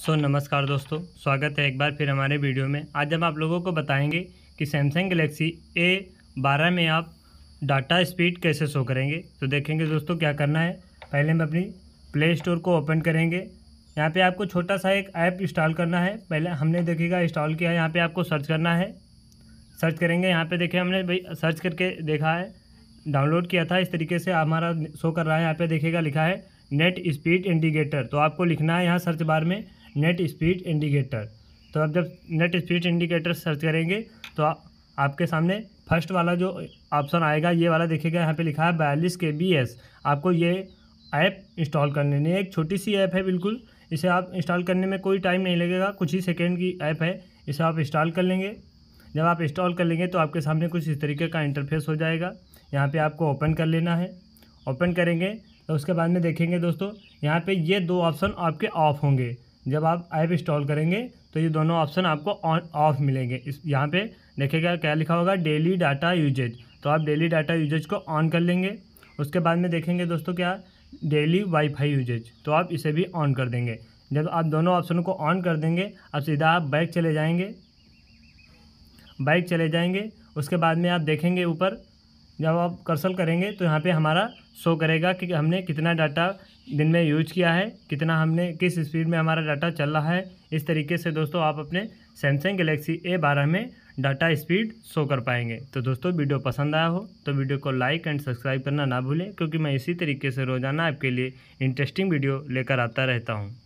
सो so, नमस्कार दोस्तों स्वागत है एक बार फिर हमारे वीडियो में आज हम आप लोगों को बताएंगे कि सैमसंग गलेक्सी ए बारह में आप डाटा स्पीड कैसे शो करेंगे तो देखेंगे दोस्तों क्या करना है पहले हम अपनी प्ले स्टोर को ओपन करेंगे यहाँ पे आपको छोटा सा एक ऐप इंस्टॉल करना है पहले हमने देखेगा इंस्टॉल किया है यहाँ पर आपको सर्च करना है सर्च करेंगे यहाँ पर देखे हमने भाई सर्च करके देखा है डाउनलोड किया था इस तरीके से हमारा शो कर रहा है यहाँ पर देखेगा लिखा है नेट स्पीड इंडिकेटर तो आपको लिखना है यहाँ सर्च बार में नेट स्पीड इंडिकेटर तो आप जब नेट स्पीड इंडिकेटर सर्च करेंगे तो आ, आपके सामने फर्स्ट वाला जो ऑप्शन आएगा ये वाला देखिएगा यहाँ पे लिखा है बयालीस के बी एस आपको ये ऐप इंस्टॉल कर लेनी है एक छोटी सी ऐप है बिल्कुल इसे आप इंस्टॉल करने में कोई टाइम नहीं लगेगा कुछ ही सेकेंड की ऐप है इसे आप इंस्टॉल कर लेंगे जब आप इंस्टॉल कर लेंगे तो आपके सामने कुछ इस तरीके का इंटरफेस हो जाएगा यहाँ पे आपको ओपन कर लेना है ओपन करेंगे तो उसके बाद में देखेंगे दोस्तों यहाँ पे ये दो ऑप्शन आपके ऑफ होंगे जब आप ऐप इंस्टॉल करेंगे तो ये दोनों ऑप्शन आपको ऑन ऑफ मिलेंगे इस यहाँ पे देखिएगा क्या लिखा होगा डेली डाटा यूजेज तो आप डेली डाटा यूजेज को ऑन कर लेंगे उसके बाद में देखेंगे दोस्तों क्या डेली वाईफाई यूजेज तो आप इसे भी ऑन कर देंगे जब आप दोनों ऑप्शनों को ऑन कर देंगे अब सीधा आप बाइक चले जाएंगे बाइक चले जाएंगे उसके बाद में आप देखेंगे ऊपर जब आप कर्सल करेंगे तो यहाँ पे हमारा शो करेगा कि हमने कितना डाटा दिन में यूज किया है कितना हमने किस स्पीड में हमारा डाटा चल रहा है इस तरीके से दोस्तों आप अपने सैमसंग गलेक्सी ए बारह में डाटा स्पीड शो कर पाएंगे तो दोस्तों वीडियो पसंद आया हो तो वीडियो को लाइक एंड सब्सक्राइब करना ना भूलें क्योंकि मैं इसी तरीके से रोज़ाना आपके लिए इंटरेस्टिंग वीडियो लेकर आता रहता हूँ